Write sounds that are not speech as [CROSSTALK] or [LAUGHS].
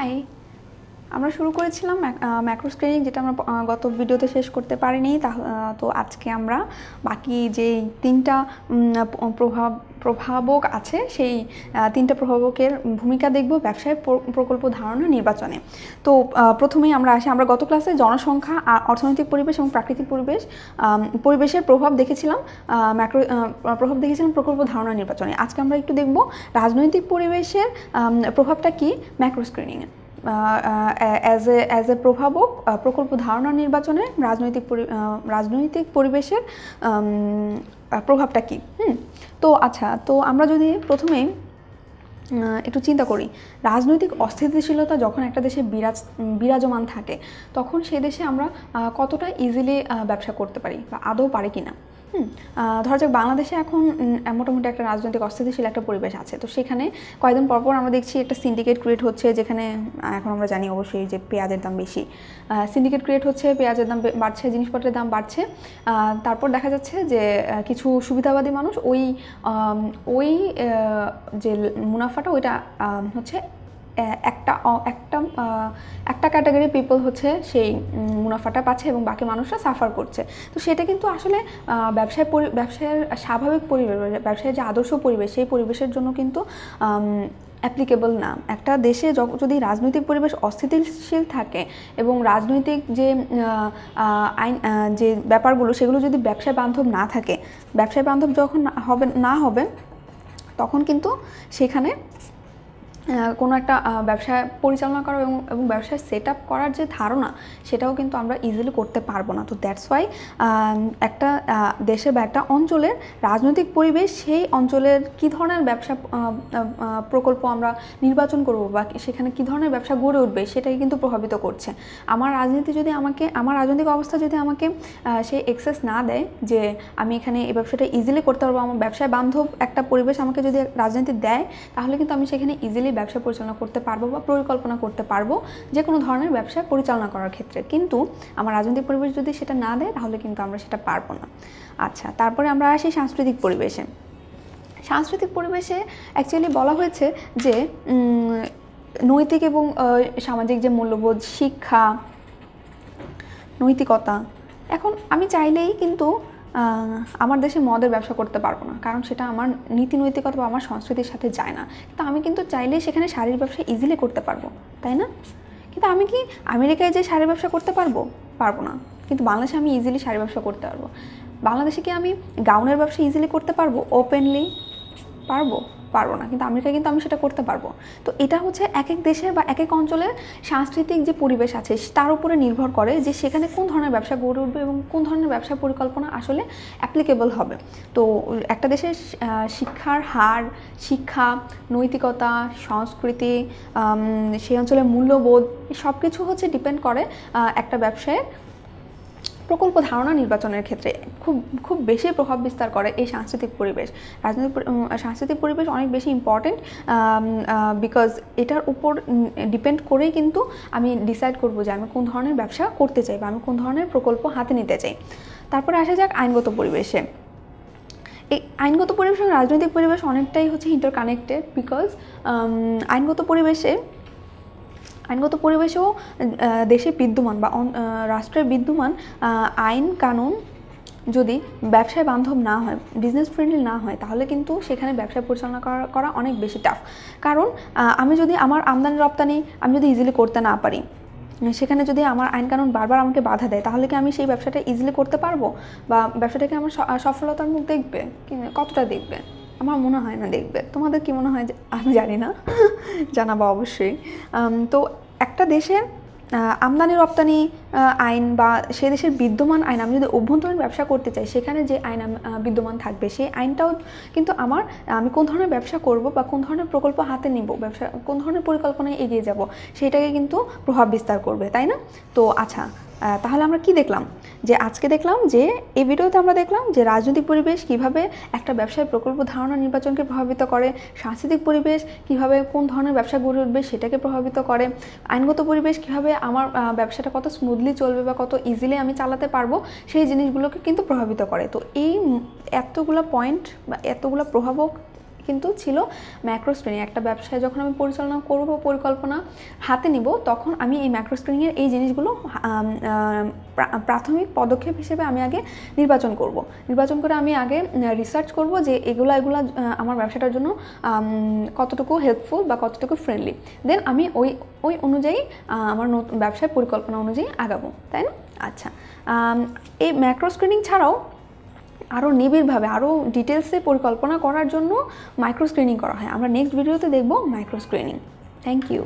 High আমরা শুরু করেছিলাম ম্যাক্রো স্ক্রিনিং যেটা আমরা গত ভিডিওতে শেষ করতে পারিনি তা তো আজকে আমরা বাকি যে তিনটা প্রভাব প্রভাবক আছে সেই তিনটা প্রভাবকের ভূমিকা দেখব ব্যবসায় প্রকল্প ধারণা নির্বাচনে তো প্রথমেই আমরা আসি আমরা গত ক্লাসে জনসংখ্যা অর্থনৈতিক পরিবেশ এবং প্রাকৃতিক পরিবেশ পরিবেশের প্রভাব দেখেছিলাম ম্যাক্রো প্রভাব দেখেছিলাম প্রকল্প ধারণা নির্বাচনে আজকে আমরা একটু দেখব রাজনৈতিক পরিবেশের প্রভাবটা কি ম্যাক্রো স্ক্রিনিংয়ে অ্যাজ এ অ্যাজ এ প্রভাবক প্রকল্প ধারণা নির্বাচনে রাজনৈতিক রাজনৈতিক পরিবেশের প্রভাবটা কী হুম তো আচ্ছা তো আমরা যদি প্রথমে একটু চিন্তা করি রাজনৈতিক অস্থিতিশীলতা যখন একটা দেশে বিরাজ বিরাজমান থাকে তখন সে দেশে আমরা কতটা ইজিলি ব্যবসা করতে পারি বা আদৌ পারে কি না হুম ধরা যাক বাংলাদেশে এখন মোটামুটি একটা রাজনৈতিক অস্থিতিশীল একটা পরিবেশ আছে তো সেখানে কয়েকদিন পরপর আমরা দেখছি একটা সিন্ডিকেট ক্রিয়েট হচ্ছে যেখানে এখন আমরা জানি অবশ্যই যে পেঁয়াজের দাম বেশি সিন্ডিকেট ক্রিয়েট হচ্ছে পেঁয়াজের দাম বাড়ছে জিনিসপত্রের দাম বাড়ছে তারপর দেখা যাচ্ছে যে কিছু সুবিধাবাদী মানুষ ওই ওই যে মুনাফাটা ওইটা হচ্ছে একটা একটা একটা ক্যাটাগরি পিপল হচ্ছে সেই মুনাফাটা পাচ্ছে এবং বাকি মানুষরা সাফার করছে তো সেটা কিন্তু আসলে ব্যবসায় ব্যবসায়ের স্বাভাবিক পরিবেশ মানে ব্যবসায়ের যে আদর্শ পরিবেশ সেই পরিবেশের জন্য কিন্তু অ্যাপ্লিকেবল না একটা দেশে যদি রাজনৈতিক পরিবেশ অস্থিতিশীল থাকে এবং রাজনৈতিক যে আইন যে ব্যাপারগুলো সেগুলো যদি ব্যবসায় বান্ধব না থাকে ব্যবসায় বান্ধব যখন হবে না হবে তখন কিন্তু সেখানে কোনো একটা ব্যবসা পরিচালনা করা এবং এবং ব্যবসায় সেট আপ করার যে ধারণা সেটাও কিন্তু আমরা ইজিলি করতে পারবো না তো দ্যাটস ওয়াই একটা দেশের বা একটা অঞ্চলের রাজনৈতিক পরিবেশ সেই অঞ্চলের কি ধরনের ব্যবসা প্রকল্প আমরা নির্বাচন করব বা সেখানে কি ধরনের ব্যবসা গড়ে উঠবে সেটাকে কিন্তু প্রভাবিত করছে আমার রাজনীতি যদি আমাকে আমার রাজনৈতিক অবস্থা যদি আমাকে সেই এক্সেস না দেয় যে আমি এখানে এই ব্যবসাটা ইজিলি করতে পারবো আমার ব্যবসায় বান্ধব একটা পরিবেশ আমাকে যদি রাজনীতি দেয় তাহলে কিন্তু আমি সেখানে ইজিলি মিলিয়ে ব্যবসা পরিচালনা করতে পারবো বা পরিকল্পনা করতে পারবো যে কোনো ধরনের ব্যবসা পরিচালনা করার ক্ষেত্রে কিন্তু আমার রাজনৈতিক পরিবেশ যদি সেটা না দেয় তাহলে কিন্তু আমরা সেটা পারবো না আচ্ছা তারপরে আমরা আসি সাংস্কৃতিক পরিবেশে সাংস্কৃতিক পরিবেশে অ্যাকচুয়ালি বলা হয়েছে যে নৈতিক এবং সামাজিক যে মূল্যবোধ শিক্ষা নৈতিকতা এখন আমি চাইলেই কিন্তু আমার দেশে মদের ব্যবসা করতে পারবো না কারণ সেটা আমার নীতি নৈতিকতা বা আমার সংস্কৃতির সাথে যায় না কিন্তু আমি কিন্তু চাইলে সেখানে শাড়ির ব্যবসা ইজিলি করতে পারবো তাই না কিন্তু আমি কি আমেরিকায় যে শাড়ির ব্যবসা করতে পারবো পারবো না কিন্তু বাংলাদেশে আমি ইজিলি শাড়ির ব্যবসা করতে পারবো বাংলাদেশে কি আমি গাউনের ব্যবসা ইজিলি করতে পারবো ওপেনলি পারবো পারবো না কিন্তু আমেরিকায় কিন্তু আমি সেটা করতে পারবো তো এটা হচ্ছে এক এক দেশের বা এক এক অঞ্চলের সাংস্কৃতিক যে পরিবেশ আছে তার উপরে নির্ভর করে যে সেখানে কোন ধরনের ব্যবসা গড়ে উঠবে এবং কোন ধরনের ব্যবসা পরিকল্পনা আসলে অ্যাপ্লিকেবল হবে তো একটা দেশের শিক্ষার হার শিক্ষা নৈতিকতা সংস্কৃতি সেই অঞ্চলের মূল্যবোধ সব কিছু হচ্ছে ডিপেন্ড করে একটা ব্যবসায় প্রকল্প ধারণা নির্বাচনের ক্ষেত্রে খুব খুব বেশি প্রভাব বিস্তার করে এই সাংস্কৃতিক পরিবেশ রাজনৈতিক সাংস্কৃতিক পরিবেশ অনেক বেশি ইম্পর্টেন্ট বিকজ এটার উপর ডিপেন্ড করেই কিন্তু আমি ডিসাইড করব যে আমি কোন ধরনের ব্যবসা করতে চাই বা আমি কোন ধরনের প্রকল্প হাতে নিতে চাই তারপরে আসা যাক আইনগত পরিবেশে এই আইনগত পরিবেশ এবং রাজনৈতিক পরিবেশ অনেকটাই হচ্ছে ইন্টারকানেক্টেড কানেক্টেড বিকজ আইনগত পরিবেশে আইনগত পরিবেশেও দেশে বিদ্যমান বা রাষ্ট্রের বিদ্যমান আইন কানুন যদি ব্যবসায় বান্ধব না হয় বিজনেস ফ্রেন্ডলি না হয় তাহলে কিন্তু সেখানে ব্যবসা পরিচালনা করা অনেক বেশি টাফ কারণ আমি যদি আমার আমদানি রপ্তানি আমি যদি ইজিলি করতে না পারি সেখানে যদি আমার আইন কানুন বারবার আমাকে বাধা দেয় তাহলে কি আমি সেই ব্যবসাটা ইজিলি করতে পারবো বা ব্যবসাটাকে আমার সফলতার মুখ দেখবে কতটা দেখবে আমার মনে হয় না দেখবে তোমাদের কি মনে হয় আমি জানি না [LAUGHS] জানাবো অবশ্যই তো একটা দেশের আমদানি রপ্তানি আইন বা সে দেশের বিদ্যমান আইন আমি যদি অভ্যন্তরীণ ব্যবসা করতে চাই সেখানে যে আইন বিদ্যমান থাকবে সেই আইনটাও কিন্তু আমার আমি কোন ধরনের ব্যবসা করব বা কোন ধরনের প্রকল্প হাতে নিব ব্যবসা কোন ধরনের পরিকল্পনায় এগিয়ে যাব সেটাকে কিন্তু প্রভাব বিস্তার করবে তাই না তো আচ্ছা তাহলে আমরা কি দেখলাম যে আজকে দেখলাম যে এই ভিডিওতে আমরা দেখলাম যে রাজনৈতিক পরিবেশ কিভাবে একটা ব্যবসায় প্রকল্প ধারণা নির্বাচনকে প্রভাবিত করে সাংস্কৃতিক পরিবেশ কিভাবে কোন ধরনের ব্যবসা গড়ে উঠবে সেটাকে প্রভাবিত করে আইনগত পরিবেশ কিভাবে আমার ব্যবসাটা কত স্মুথলি চলবে বা কত ইজিলি আমি চালাতে পারবো সেই জিনিসগুলোকে কিন্তু প্রভাবিত করে তো এই এতগুলো পয়েন্ট বা এতগুলো প্রভাবক কিন্তু ছিল ম্যাক্রো স্ক্রিনিং একটা ব্যবসায় যখন আমি পরিচালনা করব পরিকল্পনা হাতে নিব তখন আমি এই ম্যাক্রো স্ক্রিনিংয়ের এই জিনিসগুলো প্রাথমিক পদক্ষেপ হিসেবে আমি আগে নির্বাচন করব। নির্বাচন করে আমি আগে রিসার্চ করব যে এগুলো এগুলো আমার ব্যবসাটার জন্য কতটুকু হেল্পফুল বা কতটুকু ফ্রেন্ডলি দেন আমি ওই ওই অনুযায়ী আমার নতুন ব্যবসায় পরিকল্পনা অনুযায়ী আগাবো তাই না আচ্ছা এই ম্যাক্রো স্ক্রিনিং ছাড়াও আরও নিবিড়ভাবে আরও ডিটেলসে পরিকল্পনা করার জন্য মাইক্রো স্ক্রিনিং করা হয় আমরা নেক্সট ভিডিওতে দেখব মাইক্রো স্ক্রিনিং থ্যাংক ইউ